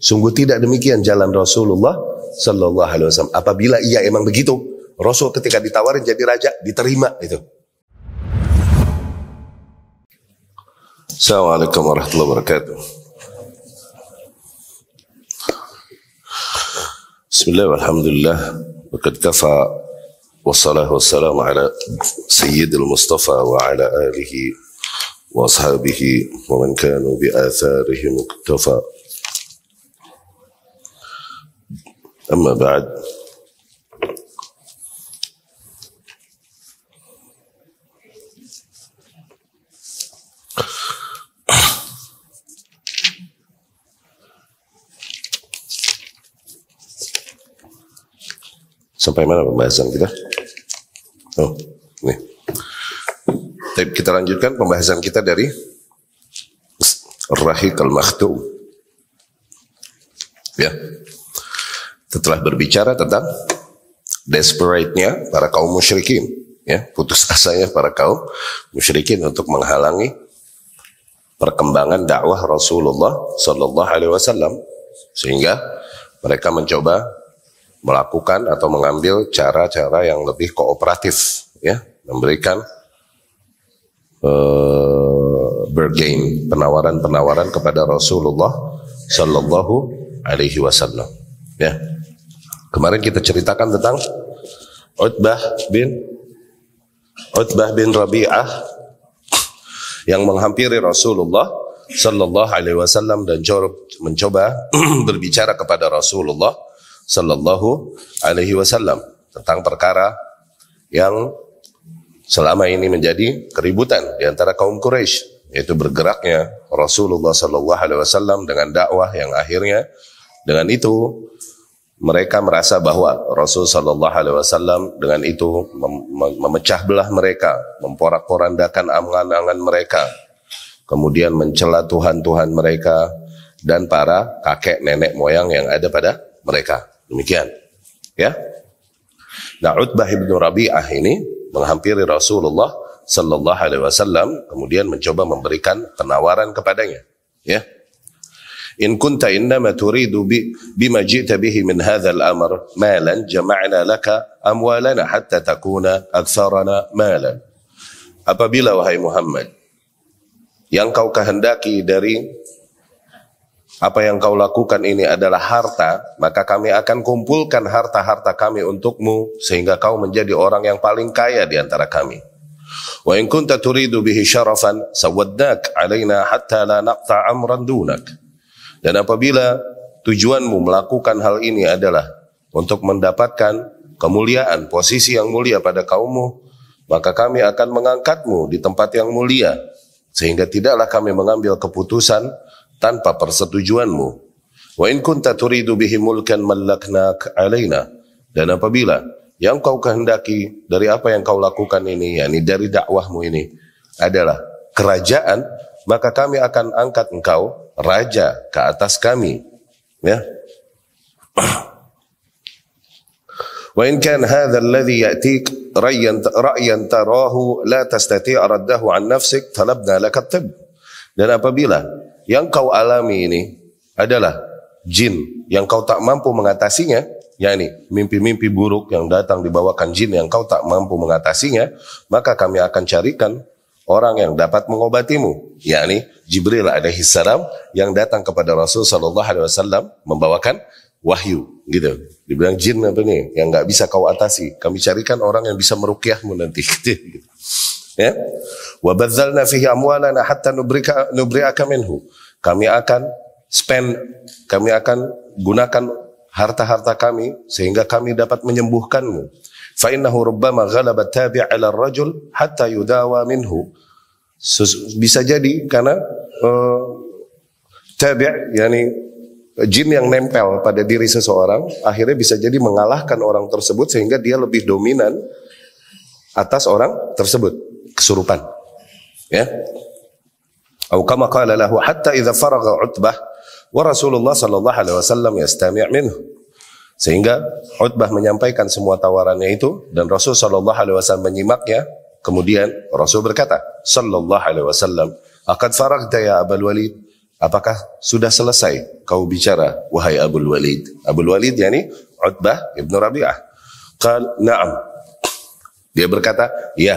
Sungguh tidak demikian jalan Rasulullah Sallallahu Alaihi Wasallam. Apabila ia emang begitu, Rasul ketika ditawarin jadi raja diterima itu. Assalamualaikum warahmatullahi wabarakatuh. Bismillah walhamdulillah Bukan kafa Wassalah wassalamu ala Sayyidil Mustafa wa ala alihi Wa ashabihi Wa man kanu bi atharihim muktafa. أما بعد Sampai mana pembahasan kita? Oh, nih. Tapi kita lanjutkan pembahasan kita dari Rahiq al-Makhtum. Ya setelah berbicara tentang desperate-nya para kaum musyrikin, ya, putus asanya para kaum musyrikin untuk menghalangi perkembangan dakwah Rasulullah Shallallahu Alaihi Wasallam sehingga mereka mencoba melakukan atau mengambil cara-cara yang lebih kooperatif ya memberikan uh, bergain penawaran-penawaran kepada Rasulullah Shallallahu Alaihi Wasallam ya Kemarin kita ceritakan tentang Utbah bin Utbah bin Rabi'ah yang menghampiri Rasulullah sallallahu alaihi wasallam dan mencoba berbicara kepada Rasulullah sallallahu alaihi wasallam tentang perkara yang selama ini menjadi keributan di antara kaum Quraisy yaitu bergeraknya Rasulullah sallallahu alaihi wasallam dengan dakwah yang akhirnya dengan itu mereka merasa bahwa Rasul Shallallahu Alaihi Wasallam dengan itu memecah belah mereka, memporak-porandakan angan-angan mereka, kemudian mencela Tuhan-Tuhan mereka dan para kakek nenek moyang yang ada pada mereka. Demikian, ya. Nah, Utbah ibnu Rabi'ah ini menghampiri Rasulullah Shallallahu Alaihi Wasallam, kemudian mencoba memberikan penawaran kepadanya, ya. إن كنت إنما تريد بما جئت به من هذا الأمر مالا جمعنا لك أموالنا حتى تكون أكثرنا مالا Apabila wahai Muhammad yang kau kehendaki dari apa yang kau lakukan ini adalah harta, maka kami akan kumpulkan harta-harta kami untukmu sehingga kau menjadi orang yang paling kaya di antara kami. Wa in kunta turidu bihi syarafan sawaddak alaina hatta la naqta amran dunak. Dan apabila tujuanmu melakukan hal ini adalah untuk mendapatkan kemuliaan, posisi yang mulia pada kaummu, maka kami akan mengangkatmu di tempat yang mulia, sehingga tidaklah kami mengambil keputusan tanpa persetujuanmu. Wa in kunta turidu bihi mulkan mallaknak alaina. Dan apabila yang kau kehendaki dari apa yang kau lakukan ini, yakni dari dakwahmu ini adalah kerajaan, maka kami akan angkat engkau raja ke atas kami. Ya. Wa in kan hadha alladhi ya'tik rayyan ra'yan tarahu la tastati' raddahu an nafsik talabna at tib. Dan apabila yang kau alami ini adalah jin yang kau tak mampu mengatasinya, yakni mimpi-mimpi buruk yang datang dibawakan jin yang kau tak mampu mengatasinya, maka kami akan carikan orang yang dapat mengobatimu, yakni Jibril alaihi salam yang datang kepada Rasul sallallahu alaihi wasallam membawakan wahyu gitu. Dibilang jin apa nih yang nggak bisa kau atasi. Kami carikan orang yang bisa merukyahmu nanti gitu. Ya. Wa badzalna fihi amwalana hatta nubrika nubri'aka minhu. Kami akan spend kami akan gunakan harta-harta kami sehingga kami dapat menyembuhkanmu fa innahu rubbama ghalaba tabi' 'ala ar-rajul hatta yudawa minhu bisa jadi karena uh, tabi' yani jin yang nempel pada diri seseorang akhirnya bisa jadi mengalahkan orang tersebut sehingga dia lebih dominan atas orang tersebut kesurupan ya atau kama qala lahu hatta idza faragha utbah wa Rasulullah sallallahu alaihi wasallam yastami' minhu sehingga Utbah menyampaikan semua tawarannya itu dan Rasul Shallallahu Alaihi Wasallam menyimaknya. Kemudian Rasul berkata, Shallallahu Alaihi Wasallam, akan farag ya Abul Walid. Apakah sudah selesai kau bicara, wahai Abul Walid? Abul Walid yakni Utbah ibnu Rabi'ah. Qal na'am. Dia berkata, ya.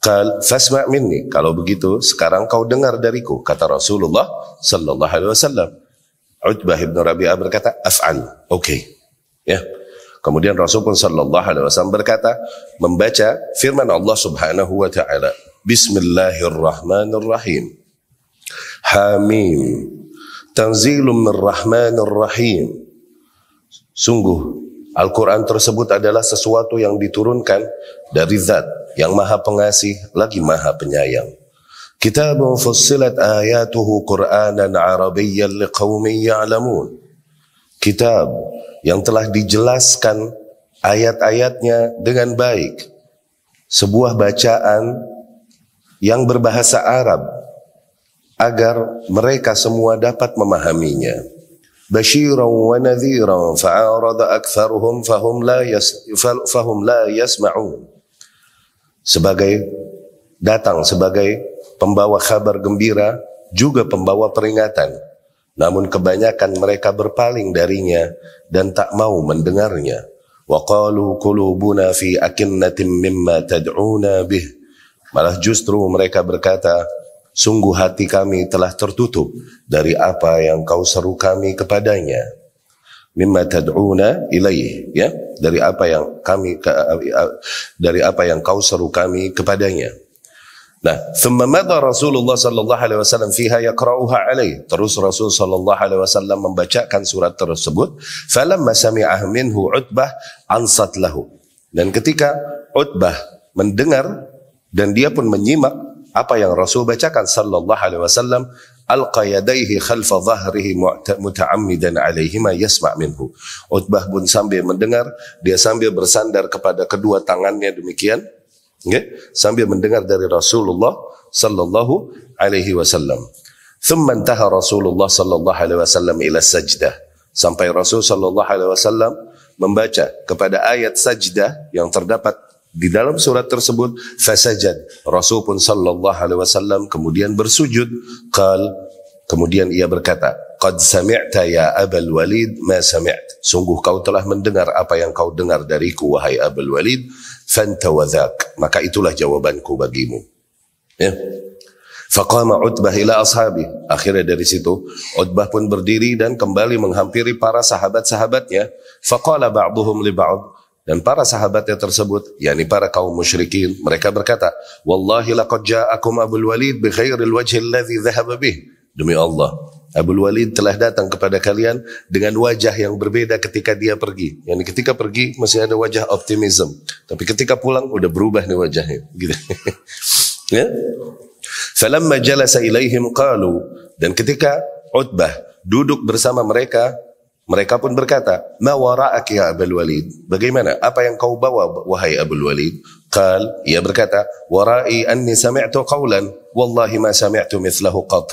Qal fasma' minni. Kalau begitu, sekarang kau dengar dariku, kata Rasulullah Sallallahu Alaihi Wasallam. Utbah ibnu Rabi'ah berkata, af'al. Oke. Okay. Ya. Kemudian Rasul pun sallallahu alaihi wasallam berkata, membaca firman Allah Subhanahu wa taala, Bismillahirrahmanirrahim. Hamim. Tanzilum rahim. Sungguh Al-Quran tersebut adalah sesuatu yang diturunkan dari zat yang maha pengasih lagi maha penyayang. Kitabun fussilat ayatuhu Qur'anan Arabiyyan liqaumin ya'lamun kitab yang telah dijelaskan ayat-ayatnya dengan baik. Sebuah bacaan yang berbahasa Arab agar mereka semua dapat memahaminya. wa ونذيرا فأعرض أكثرهم fahum la yas fahum la yasma'un. sebagai datang sebagai pembawa kabar gembira juga pembawa peringatan namun kebanyakan mereka berpaling darinya dan tak mau mendengarnya. وَقَالُوا قُلُوبُنَا فِي أَكِنَّةٍ mimma تَدْعُونَ بِهِ Malah justru mereka berkata, Sungguh hati kami telah tertutup dari apa yang kau seru kami kepadanya. Mimma tad'una ilaih. Ya? Dari apa yang kami, eh, eh, dari apa yang kau seru kami kepadanya. Nah, رسول الله Rasulullah sallallahu alaihi wasallam فيها يقرأها عليه. Terus Rasul sallallahu alaihi wasallam membacakan surat tersebut, فلما sami'ah منه Utbah ansat له. Dan ketika Utbah mendengar dan dia pun menyimak apa yang Rasul bacakan sallallahu alaihi wasallam, alqa yadayhi khalfa dhahrihi muta'ammidan alaihi ma yasma' minhu. Utbah pun sambil mendengar, dia sambil bersandar kepada kedua tangannya demikian, Okay? Sambil mendengar dari Rasulullah sallallahu alaihi wasallam. Thumma intaha Rasulullah sallallahu alaihi wasallam ila sajdah. Sampai Rasul sallallahu alaihi wasallam membaca kepada ayat sajdah yang terdapat di dalam surat tersebut fasajad Rasul pun sallallahu alaihi wasallam kemudian bersujud qal kemudian ia berkata Qad sami'ta ya Abul Walid ma sami't. Sungguh kau telah mendengar apa yang kau dengar dariku wahai Abul Walid. fanta wadhak. Maka itulah jawabanku bagimu. Ya. Faqama Utbah ila ashabi. Akhirnya dari situ Utbah pun berdiri dan kembali menghampiri para sahabat-sahabatnya. Faqala ba'duhum li ba'd dan para sahabatnya tersebut, yakni para kaum musyrikin, mereka berkata, "Wallahi laqad ja'akum Abul Walid bi khairil wajhi alladhi dhahaba bih." Demi Allah, Abu Walid telah datang kepada kalian dengan wajah yang berbeda ketika dia pergi. Yang ketika pergi masih ada wajah optimisme, tapi ketika pulang udah berubah nih wajahnya. Gitu. ya? Falamma jalasa ilaihim qalu dan ketika Utbah duduk bersama mereka, mereka pun berkata, "Ma wara'ak ya Abul Walid?" Bagaimana? Apa yang kau bawa wahai Abul Walid? Qal, ia berkata, "Wara'i anni sami'tu qawlan, wallahi ma sami'tu mithlahu qat."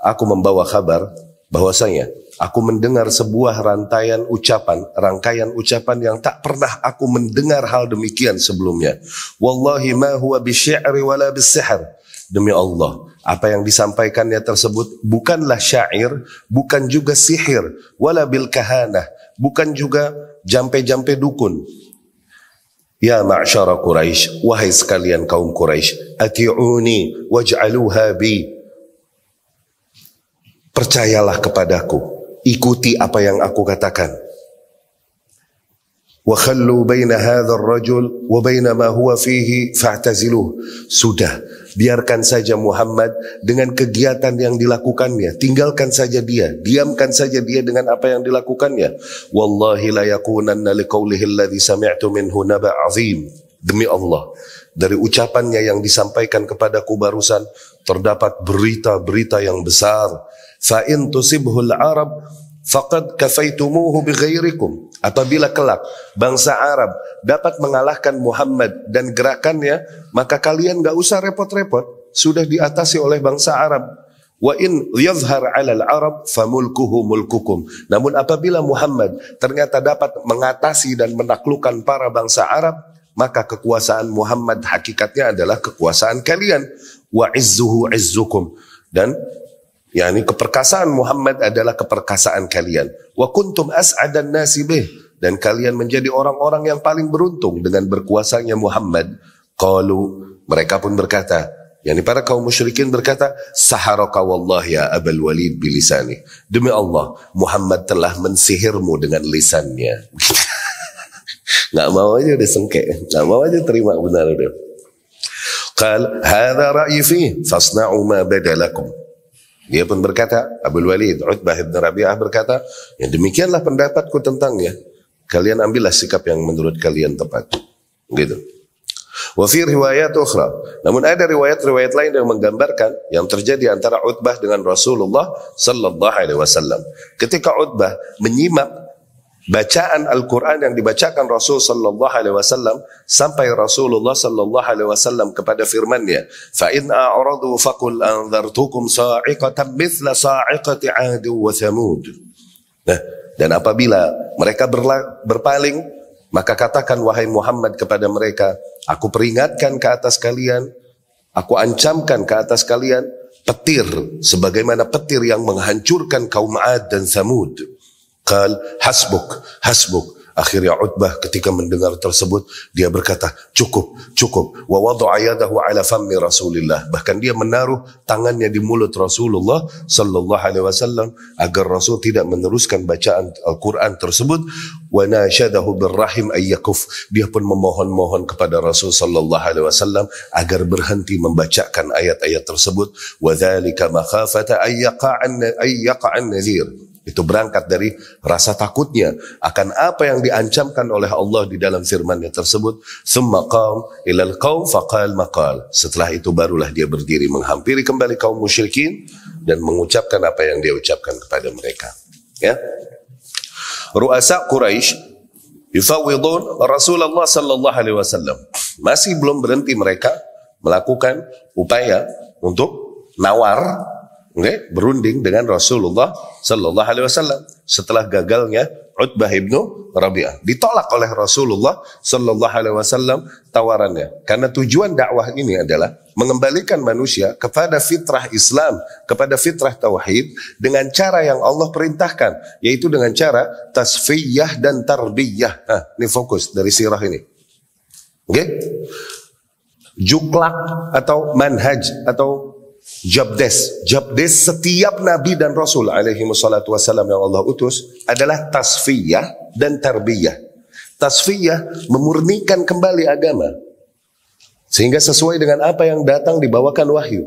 aku membawa kabar bahwasanya aku mendengar sebuah rantaian ucapan, rangkaian ucapan yang tak pernah aku mendengar hal demikian sebelumnya. Wallahi ma huwa bisyi'ri wala bisihr. Demi Allah, apa yang disampaikannya tersebut bukanlah syair, bukan juga sihir, wala bil kahanah, bukan juga jampe-jampe dukun. Ya ma'syara Quraisy, wahai sekalian kaum Quraisy, ati'uni waj'aluha bi Percayalah kepadaku. Ikuti apa yang aku katakan. وَخَلُّوا بَيْنَ هَذَا الرَّجُلِ وَبَيْنَ مَا هُوَ فِيهِ فَاعْتَزِلُوهُ Sudah, biarkan saja Muhammad dengan kegiatan yang dilakukannya. Tinggalkan saja dia, diamkan saja dia dengan apa yang dilakukannya. wallahi la يَكُونَنَّ لِقَوْلِهِ الَّذِي سَمِعْتُ مِنْهُ نَبَعْ عَظِيمٍ Demi Allah, dari ucapannya yang disampaikan kepadaku barusan, terdapat berita-berita yang besar. Fa in tusibhul Arab faqad kafaitumuhu bighairikum. Apabila kelak bangsa Arab dapat mengalahkan Muhammad dan gerakannya, maka kalian enggak usah repot-repot, sudah diatasi oleh bangsa Arab. Wa in yadhhar 'alal Arab famulkuhu mulkukum. Namun apabila Muhammad ternyata dapat mengatasi dan menaklukkan para bangsa Arab, maka kekuasaan Muhammad hakikatnya adalah kekuasaan kalian wa izzuhu izzukum dan yakni keperkasaan Muhammad adalah keperkasaan kalian wa kuntum as'adan nasi bih dan kalian menjadi orang-orang yang paling beruntung dengan berkuasanya Muhammad qalu mereka pun berkata yakni para kaum musyrikin berkata saharaka wallah ya abal walid bilisani demi Allah Muhammad telah mensihirmu dengan lisannya nggak mau aja udah sengke nggak mau aja terima benar udah Qal hadha ra'yi fih fasna'u ma badalakum. Dia pun berkata, Abu Walid, Utbah bin Rabi'ah berkata, ya demikianlah pendapatku tentangnya. Kalian ambillah sikap yang menurut kalian tepat. Gitu. Wa fi riwayat ukhra. Namun ada riwayat-riwayat lain yang menggambarkan yang terjadi antara Utbah dengan Rasulullah sallallahu alaihi wasallam. Ketika Utbah menyimak bacaan Al-Quran yang dibacakan Rasul Sallallahu Alaihi Wasallam sampai Rasulullah Sallallahu Alaihi Wasallam kepada firmannya. فَإِنْ a'radu fakul أَنْذَرْتُكُمْ sa'iqatan مِثْلَ sa'iqati adu wa Nah, dan apabila mereka berla- berpaling, maka katakan wahai Muhammad kepada mereka, aku peringatkan ke atas kalian, aku ancamkan ke atas kalian petir sebagaimana petir yang menghancurkan kaum Ad dan Samud. Qal hasbuk, hasbuk. Akhirnya Utbah ketika mendengar tersebut dia berkata cukup cukup wa wada'a ala fammi Rasulillah bahkan dia menaruh tangannya di mulut Rasulullah sallallahu alaihi wasallam agar Rasul tidak meneruskan bacaan Al-Qur'an tersebut wa nashadahu birrahim ayyakuf dia pun memohon-mohon kepada Rasul sallallahu alaihi wasallam agar berhenti membacakan ayat-ayat tersebut wa dzalika makhafata ayyaqa'an ayyaqa'an nadhir itu berangkat dari rasa takutnya akan apa yang diancamkan oleh Allah di dalam firman-Nya tersebut. Summa ilal qaum faqal maqal. Setelah itu barulah dia berdiri menghampiri kembali kaum musyrikin dan mengucapkan apa yang dia ucapkan kepada mereka. Ya. Ruasa Quraisy yufawidun Rasulullah sallallahu alaihi wasallam. Masih belum berhenti mereka melakukan upaya untuk nawar okay, berunding dengan Rasulullah Sallallahu Alaihi Wasallam setelah gagalnya Utbah ibnu Rabi'ah ditolak oleh Rasulullah Sallallahu Alaihi Wasallam tawarannya karena tujuan dakwah ini adalah mengembalikan manusia kepada fitrah Islam kepada fitrah tauhid dengan cara yang Allah perintahkan yaitu dengan cara tasfiyah dan tarbiyah nah, ini fokus dari sirah ini oke okay? juklak atau manhaj atau Jabdes, Jabdes setiap nabi dan rasul alaihi wassalatu wassalam yang Allah utus adalah tasfiyah dan tarbiyah. Tasfiyah memurnikan kembali agama. Sehingga sesuai dengan apa yang datang dibawakan wahyu.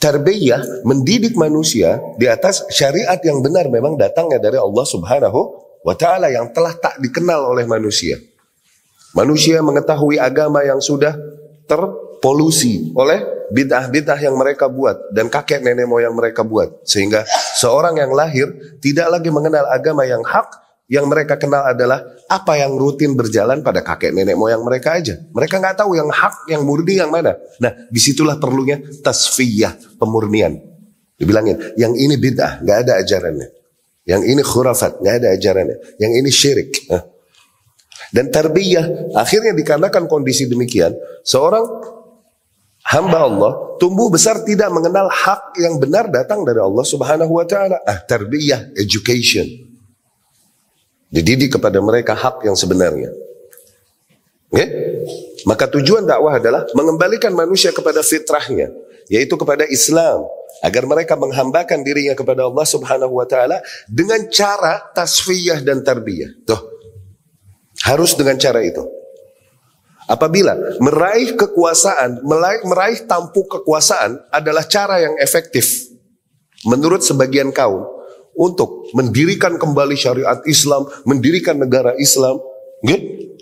Tarbiyah mendidik manusia di atas syariat yang benar memang datangnya dari Allah Subhanahu wa taala yang telah tak dikenal oleh manusia. Manusia mengetahui agama yang sudah ter polusi oleh bid'ah-bid'ah yang mereka buat dan kakek nenek moyang mereka buat sehingga seorang yang lahir tidak lagi mengenal agama yang hak yang mereka kenal adalah apa yang rutin berjalan pada kakek nenek moyang mereka aja. Mereka nggak tahu yang hak, yang murni, yang mana. Nah, disitulah perlunya tasfiyah, pemurnian. Dibilangin, yang ini bid'ah, nggak ada ajarannya. Yang ini khurafat, nggak ada ajarannya. Yang ini syirik. Eh. Dan terbiyah akhirnya dikarenakan kondisi demikian, seorang hamba Allah tumbuh besar tidak mengenal hak yang benar datang dari Allah Subhanahu wa taala. Ah, tarbiyah, education. Dididik kepada mereka hak yang sebenarnya. Okay? Maka tujuan dakwah adalah mengembalikan manusia kepada fitrahnya, yaitu kepada Islam, agar mereka menghambakan dirinya kepada Allah Subhanahu wa taala dengan cara tasfiyah dan tarbiyah. Tuh. Harus dengan cara itu. Apabila meraih kekuasaan, meraih, meraih tampuk kekuasaan adalah cara yang efektif menurut sebagian kaum untuk mendirikan kembali syariat Islam, mendirikan negara Islam, gitu.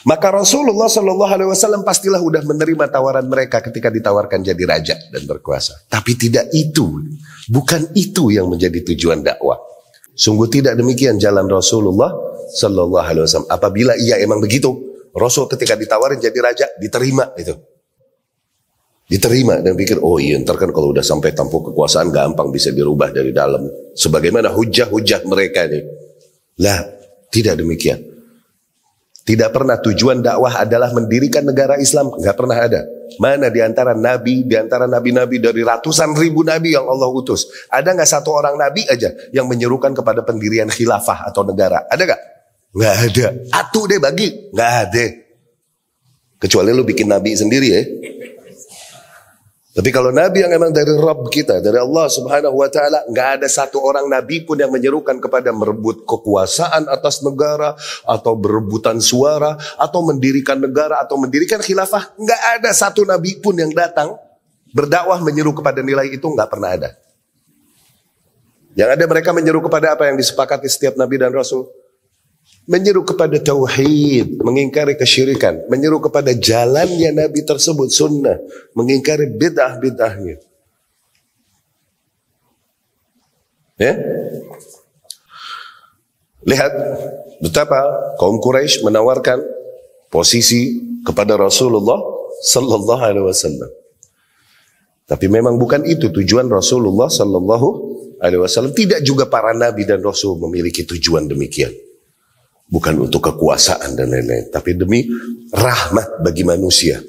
Maka Rasulullah Shallallahu Alaihi Wasallam pastilah sudah menerima tawaran mereka ketika ditawarkan jadi raja dan berkuasa. Tapi tidak itu, bukan itu yang menjadi tujuan dakwah. Sungguh tidak demikian jalan Rasulullah Shallallahu Alaihi Wasallam. Apabila ia emang begitu, Rasul ketika ditawarin jadi raja diterima itu. Diterima dan pikir, oh iya ntar kan kalau udah sampai tampuk kekuasaan gampang bisa dirubah dari dalam. Sebagaimana hujah-hujah mereka ini Lah, tidak demikian. Tidak pernah tujuan dakwah adalah mendirikan negara Islam. Nggak pernah ada. Mana diantara nabi, diantara nabi-nabi dari ratusan ribu nabi yang Allah utus. Ada nggak satu orang nabi aja yang menyerukan kepada pendirian khilafah atau negara? Ada nggak? Gak ada. atuh deh bagi. Gak ada. Kecuali lu bikin nabi sendiri ya. Tapi kalau nabi yang emang dari Rabb kita, dari Allah Subhanahu wa taala, gak ada satu orang nabi pun yang menyerukan kepada merebut kekuasaan atas negara atau berebutan suara atau mendirikan negara atau mendirikan khilafah, Gak ada satu nabi pun yang datang berdakwah menyeru kepada nilai itu nggak pernah ada. Yang ada mereka menyeru kepada apa yang disepakati setiap nabi dan rasul menyeru kepada tauhid, mengingkari kesyirikan, menyeru kepada jalannya Nabi tersebut sunnah, mengingkari bid'ah-bid'ahnya. Ya? Lihat betapa kaum Quraisy menawarkan posisi kepada Rasulullah sallallahu alaihi wasallam. Tapi memang bukan itu tujuan Rasulullah sallallahu alaihi wasallam. Tidak juga para nabi dan rasul memiliki tujuan demikian bukan untuk kekuasaan dan lain-lain, tapi demi rahmat bagi manusia.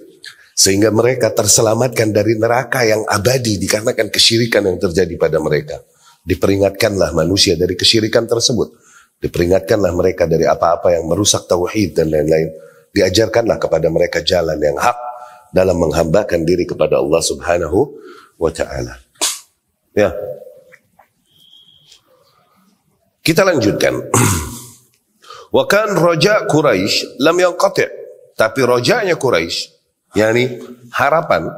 Sehingga mereka terselamatkan dari neraka yang abadi dikarenakan kesyirikan yang terjadi pada mereka. Diperingatkanlah manusia dari kesyirikan tersebut. Diperingatkanlah mereka dari apa-apa yang merusak tauhid dan lain-lain. Diajarkanlah kepada mereka jalan yang hak dalam menghambakan diri kepada Allah Subhanahu wa taala. Ya. Kita lanjutkan. Wa kan roja Quraisy lam yang qati'. Tapi rojanya Quraisy, yakni harapan,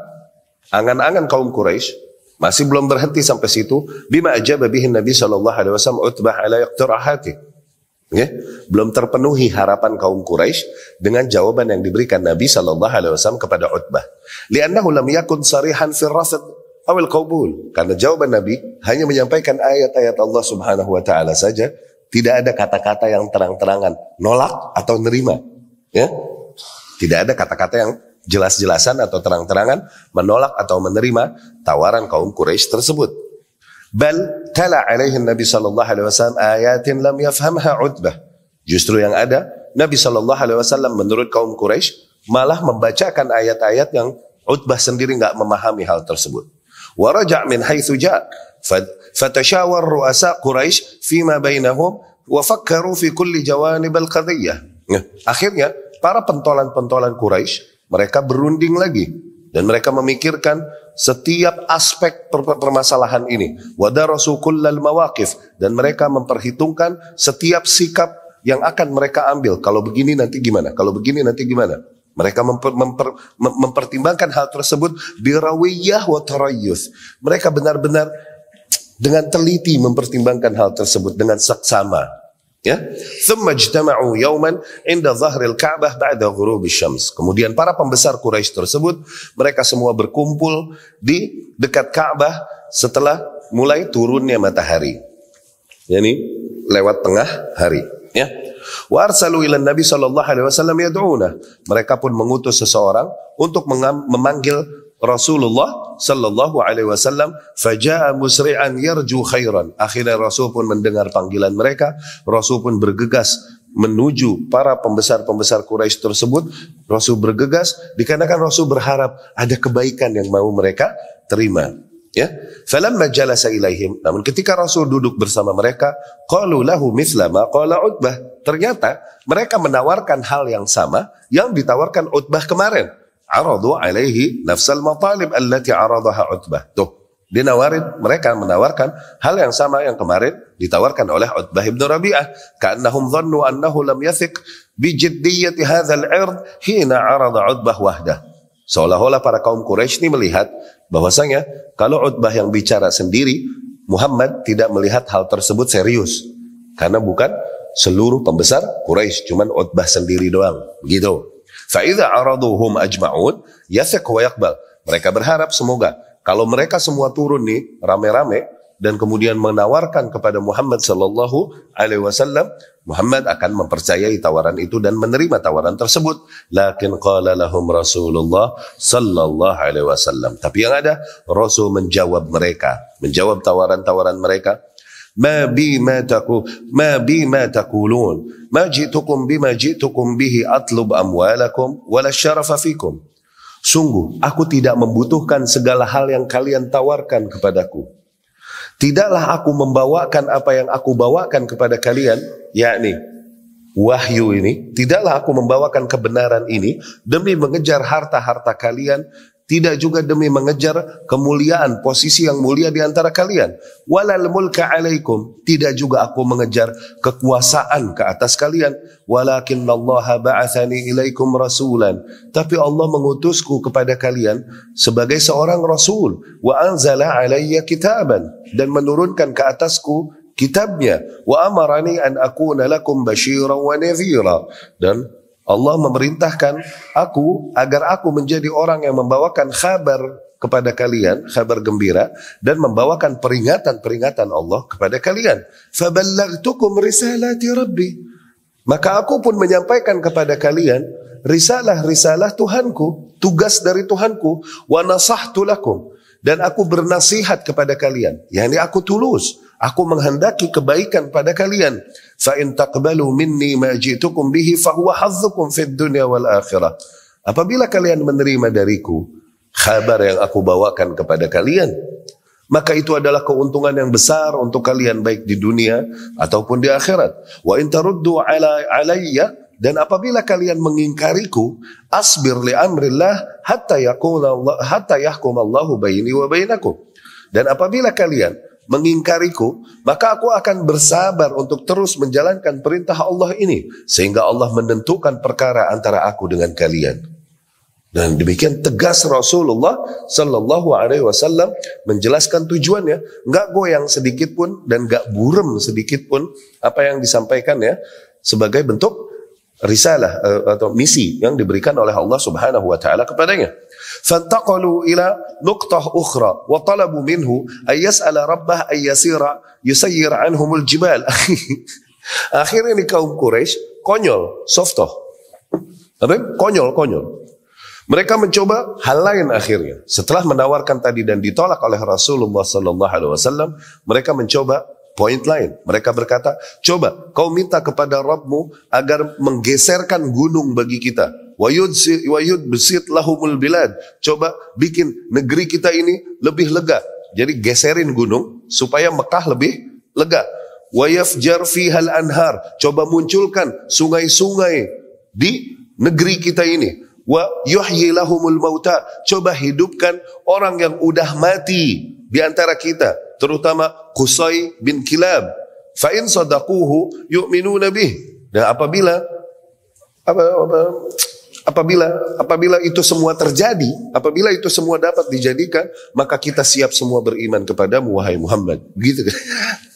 angan-angan kaum Quraisy masih belum berhenti sampai situ. Bima aja babihin Nabi sallallahu alaihi wasallam utbah ala yaqtarahati. Okay? Belum terpenuhi harapan kaum Quraisy dengan jawaban yang diberikan Nabi sallallahu alaihi wasallam kepada Utbah. Li'annahu lam yakun sarihan fil awal awil Karena jawaban Nabi hanya menyampaikan ayat-ayat Allah Subhanahu wa taala saja tidak ada kata-kata yang terang-terangan nolak atau nerima. Ya. Tidak ada kata-kata yang jelas-jelasan atau terang-terangan menolak atau menerima tawaran kaum Quraisy tersebut. Bal tala alaihi Nabi sallallahu alaihi wasallam ayatin lam yafhamha Utbah. Justru yang ada Nabi sallallahu alaihi wasallam menurut kaum Quraisy malah membacakan ayat-ayat yang Utbah sendiri nggak memahami hal tersebut. Waraja min haitsu فتشاور رؤساء قريش فيما بينهم وفكروا في كل جوانب القضية akhirnya para pentolan-pentolan Quraisy mereka berunding lagi dan mereka memikirkan setiap aspek permasalahan ini kullal dan mereka memperhitungkan setiap sikap yang akan mereka ambil kalau begini nanti gimana kalau begini nanti gimana mereka memper, memper, mempertimbangkan hal tersebut birawiyah wa Mereka benar-benar dengan teliti mempertimbangkan hal tersebut dengan saksama ya thumma ijtama'u yawman inda zahril ka'bah ba'da ghurubi syams kemudian para pembesar Quraisy tersebut mereka semua berkumpul di dekat Ka'bah setelah mulai turunnya matahari yakni lewat tengah hari ya wa arsalu ila nabi sallallahu alaihi wasallam yad'una mereka pun mengutus seseorang untuk memanggil Rasulullah sallallahu alaihi wasallam faja'a musri'an yarju khairan. Akhirnya Rasul pun mendengar panggilan mereka, Rasul pun bergegas menuju para pembesar-pembesar Quraisy tersebut. Rasul bergegas dikarenakan Rasul berharap ada kebaikan yang mau mereka terima. Ya, falamma jalasa ilaihim. Namun ketika Rasul duduk bersama mereka, qalu lahu mithla ma qala Utbah. Ternyata mereka menawarkan hal yang sama yang ditawarkan Utbah kemarin aradu alaihi nafsal matalib allati aradaha Utbah. Tuh, dinawarin mereka menawarkan hal yang sama yang kemarin ditawarkan oleh Utbah bin Rabi'ah. Ka'annahum dhannu annahu lam yathiq bi jiddiyati hadzal 'ird hina arada Utbah wahdah. Seolah-olah para kaum Quraisy ini melihat bahwasanya kalau Utbah yang bicara sendiri, Muhammad tidak melihat hal tersebut serius. Karena bukan seluruh pembesar Quraisy, cuman Utbah sendiri doang. Gitu. Fa'idha araduhum ajma'un, yasek wa yakbal. Mereka berharap semoga kalau mereka semua turun nih rame-rame dan kemudian menawarkan kepada Muhammad Shallallahu Alaihi Wasallam, Muhammad akan mempercayai tawaran itu dan menerima tawaran tersebut. Lakin qala lahum Rasulullah Shallallahu Alaihi Wasallam. Tapi yang ada Rasul menjawab mereka, menjawab tawaran-tawaran mereka ما بي ما تقول ما بي ما تقولون ما جئتكم بما جئتكم به atlub amwalakum ولا الشرف فيكم Sungguh, aku tidak membutuhkan segala hal yang kalian tawarkan kepadaku. Tidaklah aku membawakan apa yang aku bawakan kepada kalian, yakni wahyu ini. Tidaklah aku membawakan kebenaran ini demi mengejar harta-harta kalian tidak juga demi mengejar kemuliaan, posisi yang mulia di antara kalian. Walal mulka alaikum, tidak juga aku mengejar kekuasaan ke atas kalian. Walakin Allah ba'athani ilaikum rasulan. Tapi Allah mengutusku kepada kalian sebagai seorang rasul. Wa anzala alayya kitaban. Dan menurunkan ke atasku kitabnya. Wa amarani an akuna lakum basyiran wa nadhira. Dan Allah memerintahkan aku agar aku menjadi orang yang membawakan kabar kepada kalian, kabar gembira dan membawakan peringatan-peringatan Allah kepada kalian. Faballaghtukum risalati rabbi. Maka aku pun menyampaikan kepada kalian risalah-risalah Tuhanku, tugas dari Tuhanku, wa nasahtu lakum dan aku bernasihat kepada kalian. Yani aku tulus Aku menghendaki kebaikan pada kalian. Fa in taqbalu minni ma ji'tukum bihi fa huwa hazzukum fid dunya wal akhirah. Apabila kalian menerima dariku kabar yang aku bawakan kepada kalian, maka itu adalah keuntungan yang besar untuk kalian baik di dunia ataupun di akhirat. Wa in taruddu ala alayya dan apabila kalian mengingkariku, asbir li amrillah hatta yaqula Allah hatta yahkum Allahu baini wa bainakum. Dan apabila kalian mengingkariku, maka aku akan bersabar untuk terus menjalankan perintah Allah ini sehingga Allah menentukan perkara antara aku dengan kalian. Dan demikian tegas Rasulullah Sallallahu Alaihi Wasallam menjelaskan tujuannya, nggak goyang sedikit pun dan nggak burem sedikit pun apa yang disampaikan ya sebagai bentuk risalah eh, atau misi yang diberikan oleh Allah Subhanahu Wa Taala kepadanya. فانتقلوا إلى نقطة أخرى وطلبوا منه أن يسأل ربه أن يسير يسير عنهم الجبال akhirnya ini kaum Quraisy صفته كونيول كونيول mereka mencoba hal lain akhirnya. Setelah menawarkan tadi dan ditolak oleh Rasulullah Sallallahu Alaihi Wasallam, mereka mencoba poin lain. Mereka berkata, coba kau minta kepada Rabbmu agar menggeserkan gunung bagi kita wayud besit lahumul bilad. Coba bikin negeri kita ini lebih lega. Jadi geserin gunung supaya Mekah lebih lega. jarfi hal anhar. Coba munculkan sungai-sungai di negeri kita ini. Wa yuhyi lahumul mauta. Coba hidupkan orang yang udah mati di antara kita. Terutama Qusay bin Kilab. Fa'in sadaquhu yu'minuna Nabi. Nah apabila apa, apa Apabila apabila itu semua terjadi, apabila itu semua dapat dijadikan, maka kita siap semua beriman kepadamu wahai Muhammad. Begitu kan?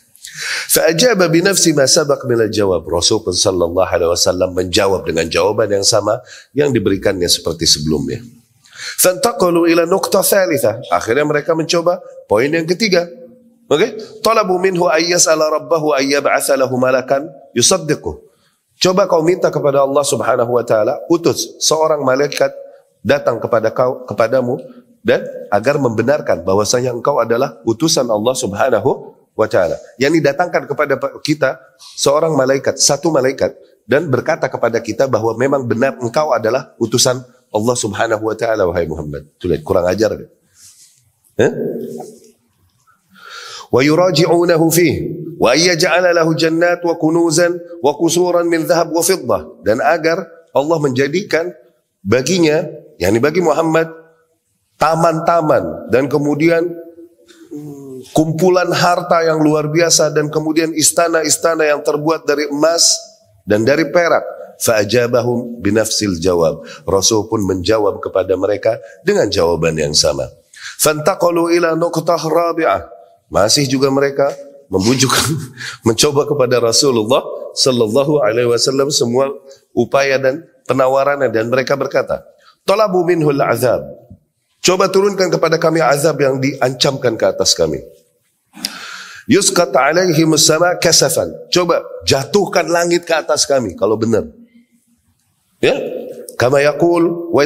Fa'ajaba binafsi ma sabaq minal jawab. Rasulullah sallallahu alaihi wasallam menjawab dengan jawaban yang sama yang diberikannya seperti sebelumnya. Fantaqalu ila nuqta salita. Akhirnya mereka mencoba poin yang ketiga. Oke? Okay? Talabu minhu ala rabbahu ayyab'atha lahu malakan yusaddiquh. Coba kau minta kepada Allah Subhanahu wa taala utus seorang malaikat datang kepada kau kepadamu dan agar membenarkan bahwasanya engkau adalah utusan Allah Subhanahu wa taala. Yang didatangkan kepada kita seorang malaikat, satu malaikat dan berkata kepada kita bahwa memang benar engkau adalah utusan Allah Subhanahu wa taala wahai Muhammad. Tuh lihat kurang ajar. Kan? Eh? Wa yuraji'unahu fihi min dan agar Allah menjadikan baginya yakni bagi Muhammad taman-taman dan kemudian kumpulan harta yang luar biasa dan kemudian istana-istana yang terbuat dari emas dan dari perak fa'ajabahum binafsil jawab Rasul pun menjawab kepada mereka dengan jawaban yang sama fantaqalu ila nuqtah rabi'ah masih juga mereka membujuk, mencoba kepada Rasulullah Shallallahu Alaihi Wasallam semua upaya dan penawarannya dan mereka berkata, Talabu minhul azab. Coba turunkan kepada kami azab yang diancamkan ke atas kami. Yusqat alaihi sama kasafan. Coba jatuhkan langit ke atas kami kalau benar. Ya? Kama yaqul wa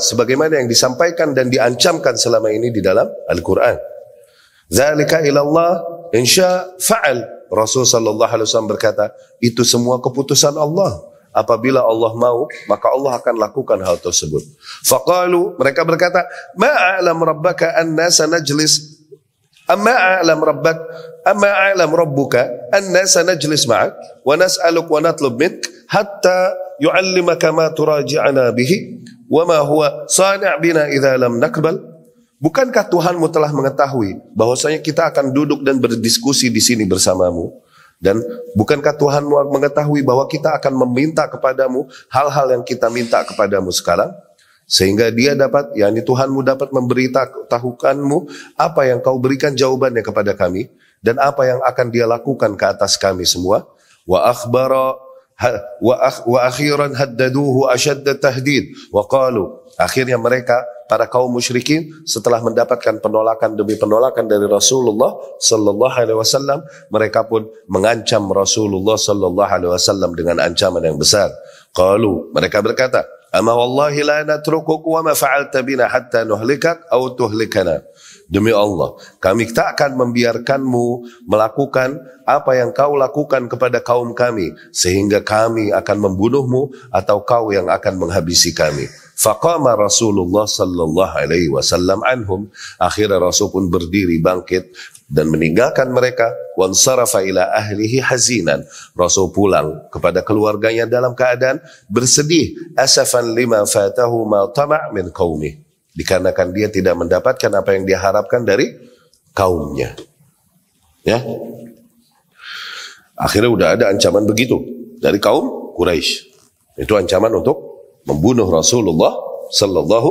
sebagaimana yang disampaikan dan diancamkan selama ini di dalam Al-Qur'an. Zalika ilallah insya fa'al. Rasul sallallahu alaihi wasallam berkata, itu semua keputusan Allah. Apabila Allah mau, maka Allah akan lakukan hal tersebut. Faqalu, mereka berkata, "Ma'alam rabbaka anna sanajlis Amma a'lam rabbak amma a'lam rabbuka anna sanajlis ma'ak wa nas'aluk wa natlub mink hatta yu'allimaka ma turaji'ana bihi wa ma huwa sani' bina idza lam nakbal. Bukankah Tuhanmu telah mengetahui bahwasanya kita akan duduk dan berdiskusi di sini bersamamu? Dan bukankah Tuhanmu mengetahui bahwa kita akan meminta kepadamu hal-hal yang kita minta kepadamu sekarang? Sehingga dia dapat, yakni Tuhanmu dapat memberitahukanmu apa yang kau berikan jawabannya kepada kami. Dan apa yang akan dia lakukan ke atas kami semua. Wa akhbara wa akhiran haddaduhu ashadda tahdid. Wa qalu. Akhirnya mereka para kaum musyrikin setelah mendapatkan penolakan demi penolakan dari Rasulullah sallallahu alaihi wasallam mereka pun mengancam Rasulullah sallallahu alaihi wasallam dengan ancaman yang besar qalu mereka berkata ama wallahi la natrukuk wa ma fa'alta bina hatta nuhlikak au tuhlikana demi Allah kami tak akan membiarkanmu melakukan apa yang kau lakukan kepada kaum kami sehingga kami akan membunuhmu atau kau yang akan menghabisi kami Faqama Rasulullah sallallahu alaihi wasallam anhum. Akhirnya Rasul pun berdiri bangkit dan meninggalkan mereka. sarafa ila ahlihi hazinan. Rasul pulang kepada keluarganya dalam keadaan bersedih. Asafan lima fatahu ma tama' min qaumi. Dikarenakan dia tidak mendapatkan apa yang dia harapkan dari kaumnya. Ya. Akhirnya udah ada ancaman begitu dari kaum Quraisy. Itu ancaman untuk membunuh Rasulullah Sallallahu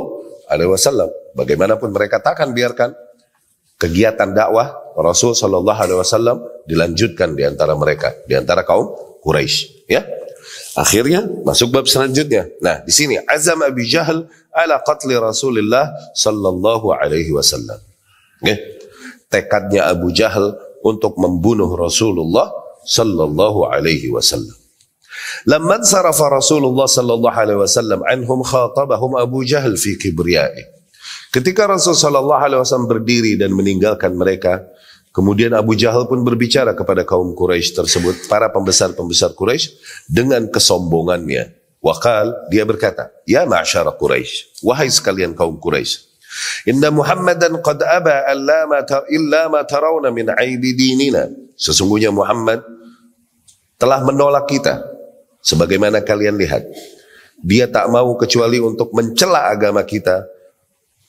Alaihi Wasallam. Bagaimanapun mereka tak akan biarkan kegiatan dakwah Rasul Sallallahu Alaihi Wasallam dilanjutkan di antara mereka, di antara kaum Quraisy. Ya, akhirnya masuk bab selanjutnya. Nah, di sini azam Abi Jahal ala qatli Rasulullah Sallallahu Alaihi Wasallam. Ya. Tekadnya Abu Jahal untuk membunuh Rasulullah Sallallahu Alaihi Wasallam. Lamman sarafa Rasulullah sallallahu alaihi wasallam anhum khatabahum Abu Jahal fi kibriyai. Ketika Rasul sallallahu alaihi wasallam berdiri dan meninggalkan mereka, kemudian Abu Jahal pun berbicara kepada kaum Quraisy tersebut, para pembesar-pembesar Quraisy dengan kesombongannya. Wakal dia berkata, "Ya ma'syara Quraisy, wahai sekalian kaum Quraisy, Inna Muhammadan qad aba allama ta illa ma tarawna min aibi dinina. Sesungguhnya Muhammad telah menolak kita Sebagaimana kalian lihat, dia tak mau kecuali untuk mencela agama kita.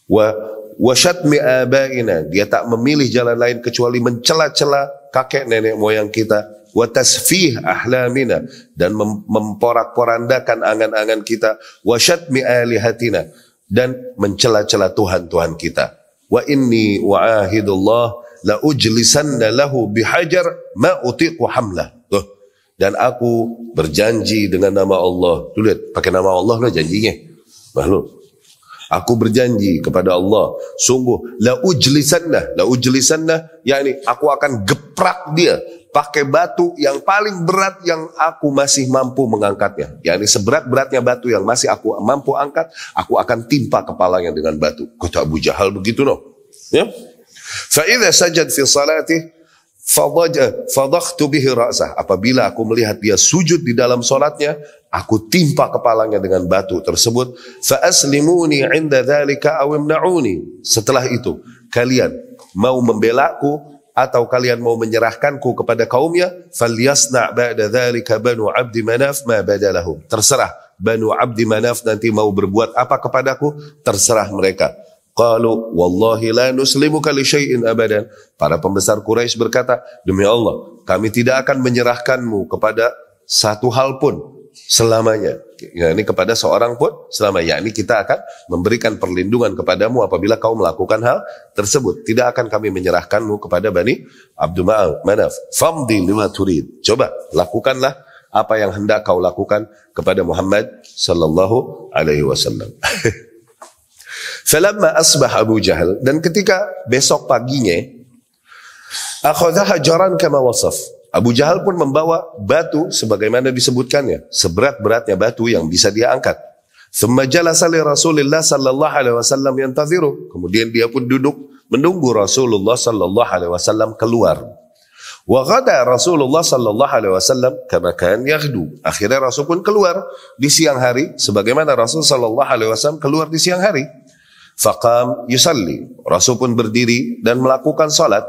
Wa wasyatmi abaina, dia tak memilih jalan lain kecuali mencela-cela kakek nenek moyang kita. Wa tasfih ahlamina dan memporak-porandakan angan-angan kita. Wa syatmi alihatina dan mencela-cela Tuhan-Tuhan kita. Wa inni wa'ahidullah la ujlisanna lahu bihajar ma utiqu hamlah. Dan aku berjanji dengan nama Allah. Tuh lihat, pakai nama Allah lah janjinya. Makhluk. Aku berjanji kepada Allah, sungguh la ujlisanna, la ujlisanna, yakni aku akan geprak dia pakai batu yang paling berat yang aku masih mampu mengangkatnya. Yakni seberat-beratnya batu yang masih aku mampu angkat, aku akan timpa kepalanya dengan batu. Kata Abu Jahal begitu no. Ya. Fa sajad fi salatih Fadakhtu bihi ra'sah. Apabila aku melihat dia sujud di dalam salatnya aku timpa kepalanya dengan batu tersebut. Fa aslimuni inda dzalika aw imna'uni. Setelah itu, kalian mau membelaku atau kalian mau menyerahkanku kepada kaumnya, falyasna' ba'da dzalika banu Abdi Manaf ma badalahum. Terserah Banu Abdi Manaf nanti mau berbuat apa kepadaku, terserah mereka. Qalu wallahi la nuslimuka li syai'in abadan. Para pembesar Quraisy berkata, demi Allah, kami tidak akan menyerahkanmu kepada satu hal pun selamanya. Ya, ini kepada seorang pun selamanya. Ini kita akan memberikan perlindungan kepadamu apabila kau melakukan hal tersebut. Tidak akan kami menyerahkanmu kepada Bani Abdul Manaf. Famdi lima turid. Coba lakukanlah apa yang hendak kau lakukan kepada Muhammad sallallahu alaihi wasallam. Falamma asbah Abu Jahal dan ketika besok paginya akhadha hajaran kama wasaf. Abu Jahal pun membawa batu sebagaimana disebutkannya, seberat-beratnya batu yang bisa dia angkat. Thumma jalasa li Rasulillah sallallahu alaihi wasallam yantaziru. Kemudian dia pun duduk menunggu Rasulullah sallallahu alaihi wasallam keluar. Wa ghada Rasulullah sallallahu alaihi wasallam kama kan yaghdu. Akhirnya Rasul pun keluar di siang hari sebagaimana Rasul sallallahu alaihi wasallam keluar di siang hari. Faqam yusalli. Rasul pun berdiri dan melakukan salat.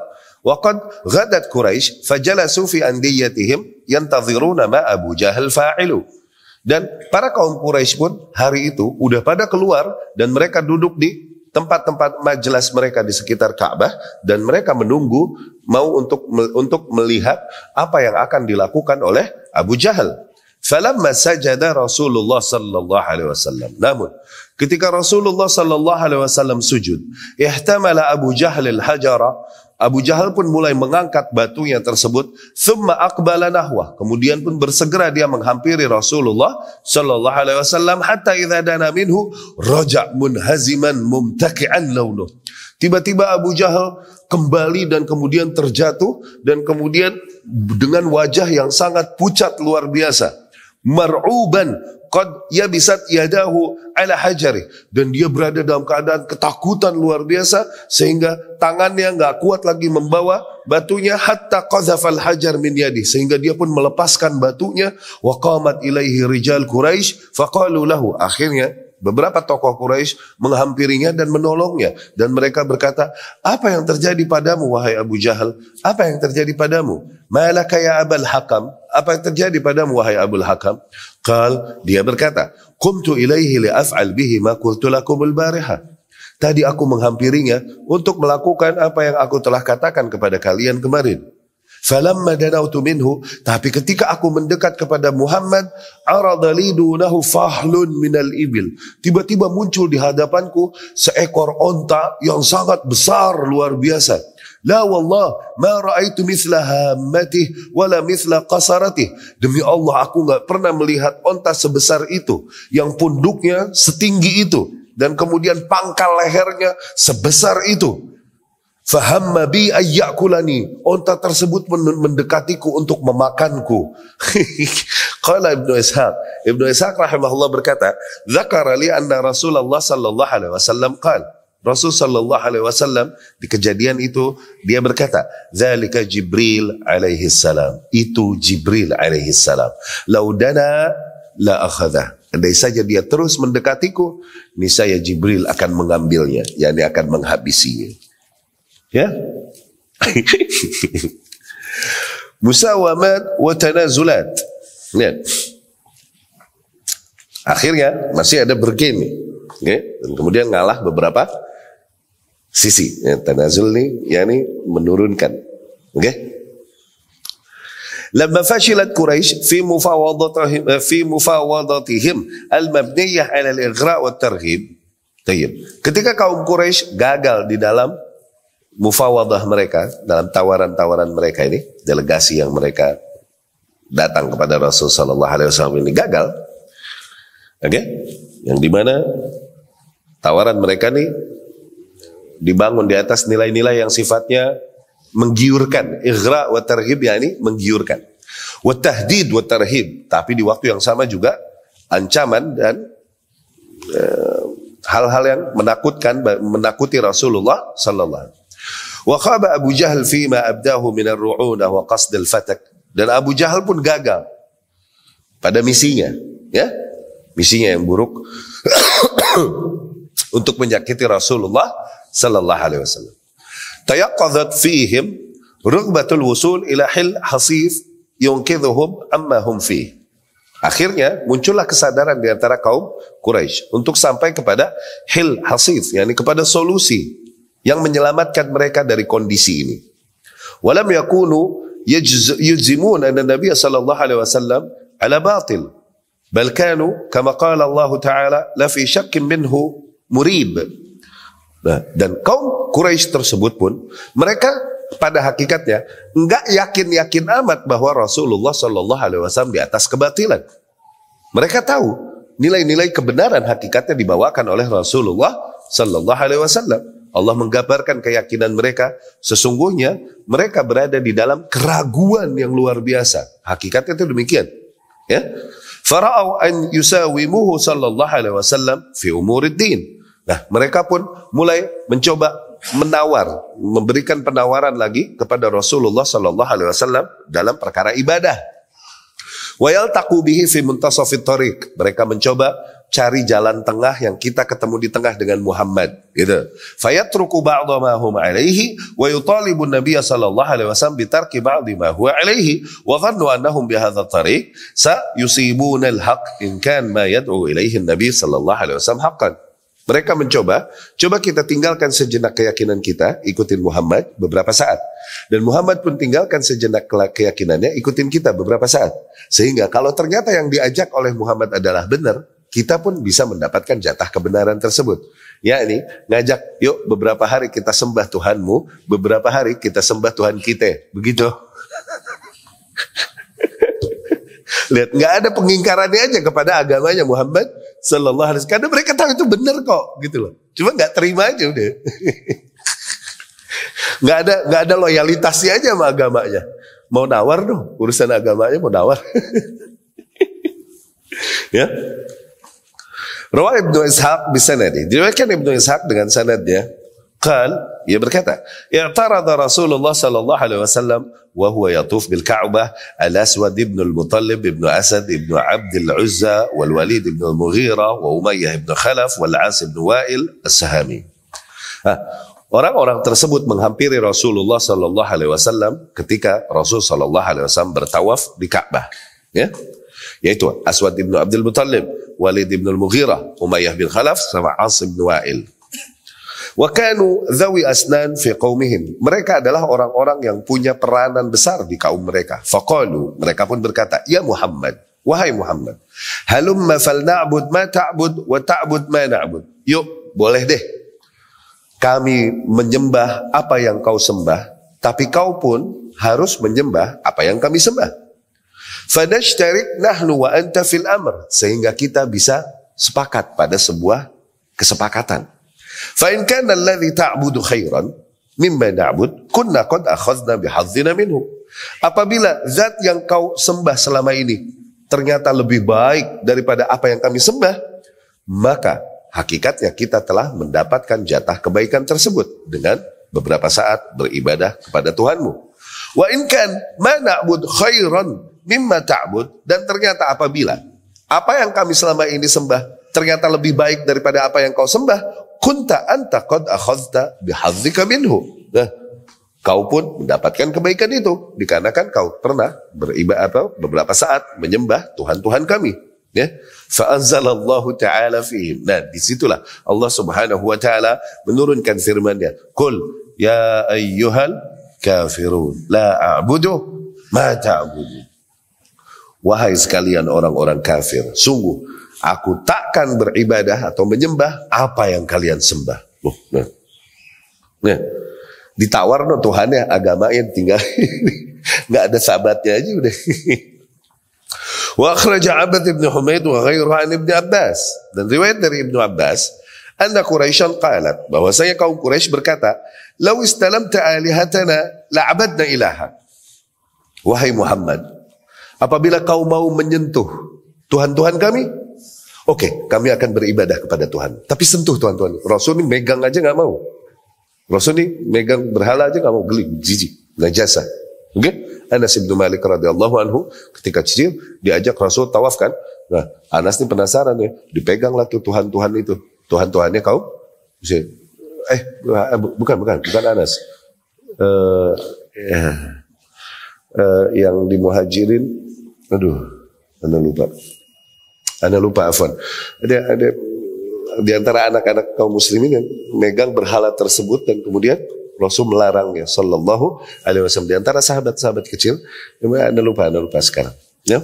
Waqad ghadat Quraisy fajalasu fi andiyatihim yantadhiruna ma Abu Jahal fa'ilu. Dan para kaum Quraisy pun hari itu udah pada keluar dan mereka duduk di tempat-tempat majelis mereka di sekitar Ka'bah dan mereka menunggu mau untuk untuk melihat apa yang akan dilakukan oleh Abu Jahal. Falamma sajada Rasulullah sallallahu alaihi wasallam. Namun ketika Rasulullah sallallahu alaihi wasallam sujud, ihtamala Abu Jahal al-hajara. Abu Jahal pun mulai mengangkat batunya tersebut, thumma aqbala nahwa. Kemudian pun bersegera dia menghampiri Rasulullah sallallahu alaihi wasallam hatta idza dana minhu raja munhaziman mumtaki'an launuh. Tiba-tiba Abu Jahal kembali dan kemudian terjatuh dan kemudian dengan wajah yang sangat pucat luar biasa mar'uban qad yabisat yadahu ala hajari dan dia berada dalam keadaan ketakutan luar biasa sehingga tangannya nggak kuat lagi membawa batunya hatta qadzafal hajar min yadi sehingga dia pun melepaskan batunya wa qamat ilaihi rijal quraish faqalu lahu akhirnya Beberapa tokoh Quraisy menghampirinya dan menolongnya dan mereka berkata, "Apa yang terjadi padamu wahai Abu Jahal? Apa yang terjadi padamu? Malaka ya Abul Hakam? Apa yang terjadi padamu wahai Abul Hakam?" Qal, dia berkata, "Qumtu ilaihi li'af'al bihi ma qultu lakum al-bariha." Tadi aku menghampirinya untuk melakukan apa yang aku telah katakan kepada kalian kemarin. Falamma danautu minhu, tapi ketika aku mendekat kepada Muhammad, aradali dunahu fahlun minal ibil. Tiba-tiba muncul di hadapanku seekor onta yang sangat besar luar biasa. La wallah ma ra'aitu mithla hammatih wala mithla qasaratih. Demi Allah aku nggak pernah melihat onta sebesar itu yang punduknya setinggi itu dan kemudian pangkal lehernya sebesar itu. Fahamma bi ayyakulani. Unta tersebut mendekatiku untuk memakanku. Qala Ibnu Ishaq. Ibnu Ishaq rahimahullah berkata, Zakara li anna Rasulullah sallallahu alaihi wasallam qal. Rasul sallallahu alaihi wasallam di kejadian itu dia berkata, "Zalika Jibril alaihi salam." Itu Jibril alaihi salam. Laudana la akhadha. Andai saja dia terus mendekatiku, niscaya Jibril akan mengambilnya, yakni akan menghabisinya. Ya. Musawamat wa tanazulat. Lihat. Akhirnya masih ada bergen nih. Okay. Ya? kemudian ngalah beberapa sisi. Ya, tanazul nih, yakni menurunkan. Oke. Okay. لما فشلت قريش في mabniyah في مفاوضتهم wa على الإغراء والترهيب. طيب. Ketika kaum Quraisy gagal di dalam mufawadah mereka dalam tawaran-tawaran mereka ini delegasi yang mereka datang kepada Rasul Shallallahu Alaihi Wasallam ini gagal, oke? Okay? Yang dimana tawaran mereka nih dibangun di atas nilai-nilai yang sifatnya menggiurkan, ighra wa tarhib ya ini menggiurkan, wa tahdid wa tarhib, tapi di waktu yang sama juga ancaman dan eh, hal-hal e, yang menakutkan menakuti Rasulullah Sallallahu Wa khaba Abu Jahal fima abdahu minar ru'unah wa qasdil fatak. Dan Abu Jahal pun gagal pada misinya, ya. Misinya yang buruk untuk menyakiti Rasulullah sallallahu alaihi wasallam. Tayaqqadat fihim rugbatul wusul ila hil hasif yunqidhuhum amma hum fi. Akhirnya muncullah kesadaran di antara kaum Quraisy untuk sampai kepada hil hasif, yakni kepada solusi yang menyelamatkan mereka dari kondisi ini. Walam yakunu yuzimun anna Nabi sallallahu alaihi wasallam ala batil. Bal kanu kama qala Allah taala la fi syakkin minhu murib. Nah, dan kaum Quraisy tersebut pun mereka pada hakikatnya enggak yakin-yakin amat bahwa Rasulullah sallallahu alaihi wasallam di atas kebatilan. Mereka tahu nilai-nilai kebenaran hakikatnya dibawakan oleh Rasulullah sallallahu alaihi wasallam. Allah menggambarkan keyakinan mereka. Sesungguhnya mereka berada di dalam keraguan yang luar biasa. Hakikatnya itu demikian. Ya. Farau an yusawimuhu sallallahu alaihi wasallam fi umurid din. Nah, mereka pun mulai mencoba menawar, memberikan penawaran lagi kepada Rasulullah sallallahu alaihi wasallam dalam perkara ibadah. Wayal takubihi fi muntasafit tariq. Mereka mencoba cari jalan tengah yang kita ketemu di tengah dengan Muhammad gitu. Fayatruku ba'dha ma hum alaihi wa yutalibu an-nabiy sallallahu alaihi wasallam bi tarki ba'dhi ma huwa alaihi wa dhannu annahum bi hadha tariq sa yusibuna al-haq in kan ma yad'u ilaihi an-nabiy sallallahu alaihi wasallam haqqan. Mereka mencoba, coba kita tinggalkan sejenak keyakinan kita, ikutin Muhammad beberapa saat. Dan Muhammad pun tinggalkan sejenak keyakinannya, ikutin kita beberapa saat. Sehingga kalau ternyata yang diajak oleh Muhammad adalah benar, kita pun bisa mendapatkan jatah kebenaran tersebut. Ya ini ngajak, yuk beberapa hari kita sembah Tuhanmu, beberapa hari kita sembah Tuhan kita. Begitu. Lihat, nggak ada pengingkarannya aja kepada agamanya Muhammad Sallallahu Alaihi Wasallam. Karena mereka tahu itu benar kok, gitu loh. Cuma nggak terima aja udah. nggak ada nggak ada loyalitasnya aja sama agamanya. Mau nawar dong, urusan agamanya mau nawar. ya, Rawah Ibnu Ishaq bisanadi. Diriwayatkan Ibnu Ishaq dengan sanadnya. Qal, ia berkata, "I'tarada Rasulullah sallallahu alaihi wasallam wa huwa yatuf bil Ka'bah al-Aswad ibn al-Muttalib ibn Asad ibn Abd al-Uzza wal Walid ibn al-Mughira wa Umayyah ibn Khalaf wal As ibn Wa'il as-Sahami." Orang-orang tersebut menghampiri Rasulullah Sallallahu Alaihi Wasallam ketika Rasul Sallallahu Alaihi Wasallam bertawaf di Ka'bah. Ya, yaitu Aswad ibnu Abdul Muttalib, Walid bin Al-Mughirah, Umayyah bin Khalaf sama Asim bin Wa'il. Wa kanu dhawi asnan fi qaumihim. Mereka adalah orang-orang yang punya peranan besar di kaum mereka. Faqalu, mereka pun berkata, "Ya Muhammad, wahai Muhammad, halumma falna'bud ma ta'bud wa ta'bud ma na'bud." Yuk, boleh deh. Kami menyembah apa yang kau sembah, tapi kau pun harus menyembah apa yang kami sembah. Fanashtarik nahnu wa anta fil amr. Sehingga kita bisa sepakat pada sebuah kesepakatan. in kana alladhi ta'budu khairan mimma na'bud kunna qad akhadna bihadzina minhu. Apabila zat yang kau sembah selama ini ternyata lebih baik daripada apa yang kami sembah, maka hakikatnya kita telah mendapatkan jatah kebaikan tersebut dengan beberapa saat beribadah kepada Tuhanmu. Wa in kan ma na'bud khairan mimma ta'bud dan ternyata apabila apa yang kami selama ini sembah ternyata lebih baik daripada apa yang kau sembah kunta anta qad akhadhta bihazzika minhu nah, kau pun mendapatkan kebaikan itu dikarenakan kau pernah beribadah atau beberapa saat menyembah Tuhan-Tuhan kami ya fa anzalallahu taala fihim nah disitulah Allah Subhanahu wa taala menurunkan firmannya. nya ya ayyuhal kafirun la a'budu ma ta'budun Wahai sekalian orang-orang kafir, sungguh aku takkan beribadah atau menyembah apa yang kalian sembah. Oh, nah. nah. Ditawar no ya, agama yang tinggal nggak ada sahabatnya aja udah. Wa akhraja Abad ibn Humaid wa ghairuhu an ibn Abbas. Dan riwayat dari ibn Abbas, anda Quraisyan qalat saya kaum Quraisy berkata, "Lau istalamta alihatana la'abadna ilaha." Wahai Muhammad, Apabila kau mau menyentuh Tuhan-Tuhan kami, oke, okay, kami akan beribadah kepada Tuhan. Tapi sentuh Tuhan-Tuhan. Rasul ini megang aja nggak mau. Rasul ini megang berhala aja nggak mau geli, jijik, najasa. Oke? Okay? Anas bin Malik radhiyallahu anhu ketika kecil diajak Rasul tawaf kan. Nah, Anas ini penasaran ya, dipeganglah tuh Tuhan-Tuhan itu. Tuhan-Tuhannya kau? Eh, eh, bukan, bukan, bukan Anas. Uh, uh, yang di Muhajirin Aduh, anda lupa. Anda lupa afan Ada ada di antara anak-anak kaum muslimin yang megang berhala tersebut dan kemudian Rasul melarangnya sallallahu alaihi wasallam di antara sahabat-sahabat kecil Anda lupa Anda lupa sekarang ya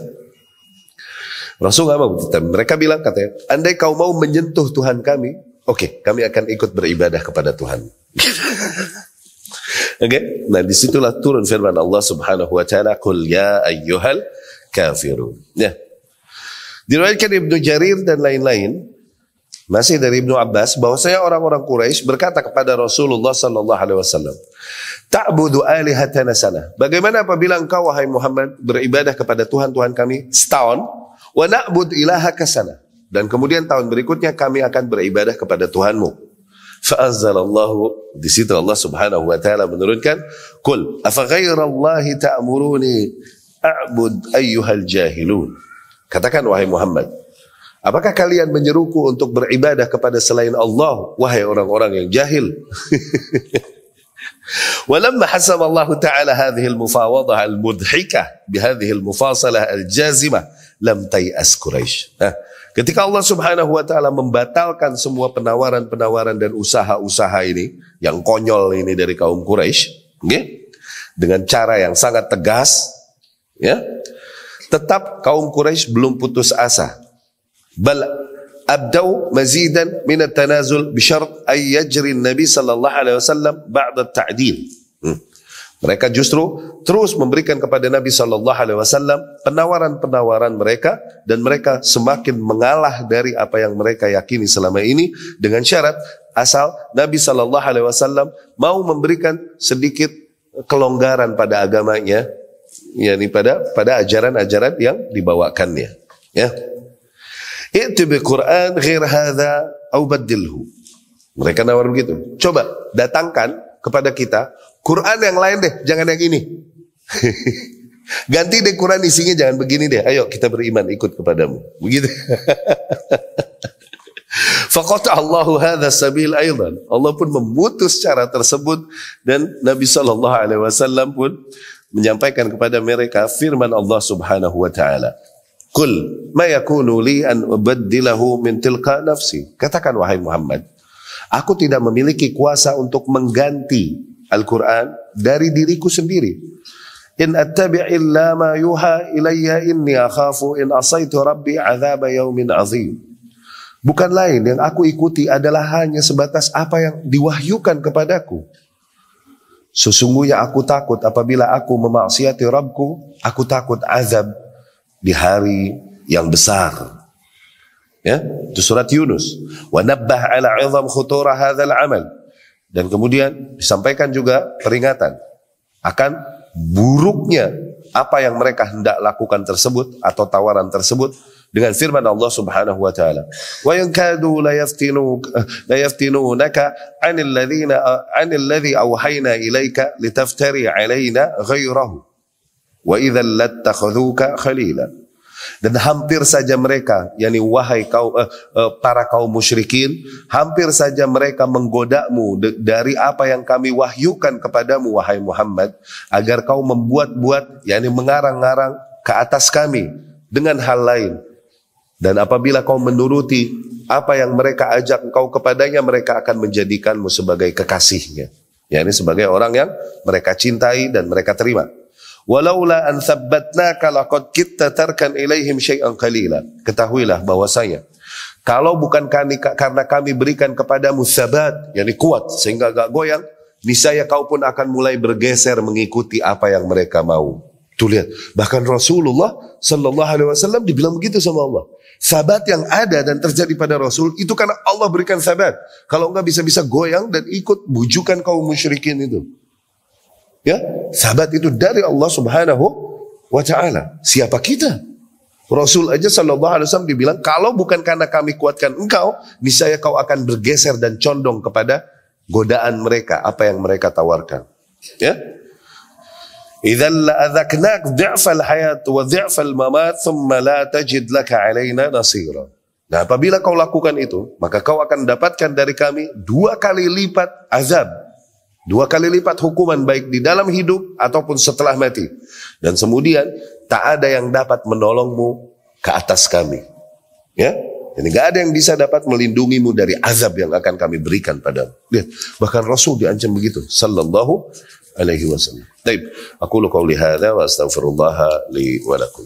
Rasul nggak mau mereka bilang katanya andai kau mau menyentuh Tuhan kami oke okay, kami akan ikut beribadah kepada Tuhan Oke, okay? nah disitulah turun firman Allah Subhanahu wa Ta'ala, "Qul ya ayyuhal kafirun. Ya. Diriwayatkan Ibnu Jarir dan lain-lain masih dari Ibnu Abbas bahwa saya orang-orang Quraisy berkata kepada Rasulullah sallallahu alaihi wasallam, "Ta'budu alihatana sana." Bagaimana apabila engkau wahai Muhammad beribadah kepada Tuhan-tuhan kami setahun, wa na'bud ilahaka sana. Dan kemudian tahun berikutnya kami akan beribadah kepada Tuhanmu. Fa'azzalallahu di situ Allah Subhanahu wa taala menurunkan, "Qul afaghairallahi ta'muruni A'bud ayyuhal jahilun. Katakan wahai Muhammad. Apakah kalian menyeruku untuk beribadah kepada selain Allah? Wahai orang-orang yang jahil. ولما حسم الله تعالى هذه المفاوضة المضحكة بهذه المفاصلة الجازمة لم تيأس قريش. Nah, ketika Allah Subhanahu wa taala membatalkan semua penawaran-penawaran dan usaha-usaha ini yang konyol ini dari kaum Quraisy, okay? dengan cara yang sangat tegas, Ya. Tetap kaum Quraisy belum putus asa. Bal abdau mazidan min at-tanazul bi syart ay yajri Nabi sallallahu alaihi wasallam ba'da tadil Hmm. Mereka justru terus memberikan kepada Nabi saw. Alaihi Wasallam penawaran-penawaran mereka dan mereka semakin mengalah dari apa yang mereka yakini selama ini dengan syarat asal Nabi saw Alaihi Wasallam mau memberikan sedikit kelonggaran pada agamanya yakni pada pada ajaran-ajaran yang dibawakannya ya itu bi Quran ghair hadza au badilhu mereka nawar begitu coba datangkan kepada kita Quran yang lain deh jangan yang ini ganti deh Quran isinya jangan begini deh ayo kita beriman ikut kepadamu begitu Faqata Allahu hadha sabil aidan. Allah pun memutus cara tersebut dan Nabi sallallahu alaihi wasallam pun menyampaikan kepada mereka firman Allah Subhanahu wa taala. Kul ma yakunu li an ubaddilahu min tilqa nafsi. Katakan wahai Muhammad, aku tidak memiliki kuasa untuk mengganti Al-Qur'an dari diriku sendiri. In attabi' illa ma yuha ilayya inni akhafu in asaitu rabbi azab yaumin azim. Bukan lain yang aku ikuti adalah hanya sebatas apa yang diwahyukan kepadaku. Sesungguhnya aku takut apabila aku memaksiati Rabbku, aku takut azab di hari yang besar. Ya, itu surat Yunus. Wa nabbah ala azam khutura hadzal 'amal. Dan kemudian disampaikan juga peringatan akan buruknya apa yang mereka hendak lakukan tersebut atau tawaran tersebut dengan firman Allah Subhanahu wa taala wa yakadu la yaftinuk la yaftinunaka anil ladzina anil ladzi awhayna ilayka litaftari alaina ghayrahu. wa idzal lattakhadhuka khalila dan hampir saja mereka yakni wahai kau eh, eh, para kaum musyrikin hampir saja mereka menggodamu dari apa yang kami wahyukan kepadamu wahai Muhammad agar kau membuat-buat yakni mengarang-arang ke atas kami dengan hal lain dan apabila kau menuruti apa yang mereka ajak kau kepadanya, mereka akan menjadikanmu sebagai kekasihnya. Ya ini sebagai orang yang mereka cintai dan mereka terima. Walaula an tsabbatnaka laqad kitta tarkan ilaihim syai'an qalila. Ketahuilah bahwasanya kalau bukan kami karena kami berikan kepadamu sabat, yakni kuat sehingga gak goyang, niscaya kau pun akan mulai bergeser mengikuti apa yang mereka mau. Tuh lihat, bahkan Rasulullah Shallallahu Alaihi Wasallam dibilang begitu sama Allah. Sabat yang ada dan terjadi pada Rasul itu karena Allah berikan sabat. Kalau enggak bisa-bisa goyang dan ikut bujukan kaum musyrikin itu. Ya, sabat itu dari Allah Subhanahu wa taala. Siapa kita? Rasul aja Shallallahu Alaihi Wasallam dibilang kalau bukan karena kami kuatkan engkau, niscaya kau akan bergeser dan condong kepada godaan mereka, apa yang mereka tawarkan. Ya, إذا لأذقناك ضعف الحياة وضعف mamat ثم لا تجد لك علينا نصيرا Nah apabila kau lakukan itu, maka kau akan dapatkan dari kami dua kali lipat azab. Dua kali lipat hukuman baik di dalam hidup ataupun setelah mati. Dan kemudian tak ada yang dapat menolongmu ke atas kami. Ya, jadi gak ada yang bisa dapat melindungimu dari azab yang akan kami berikan padamu. Lihat, bahkan Rasul diancam begitu. Sallallahu عليه وسلم طيب أقول قولي هذا وأستغفر الله لي ولكم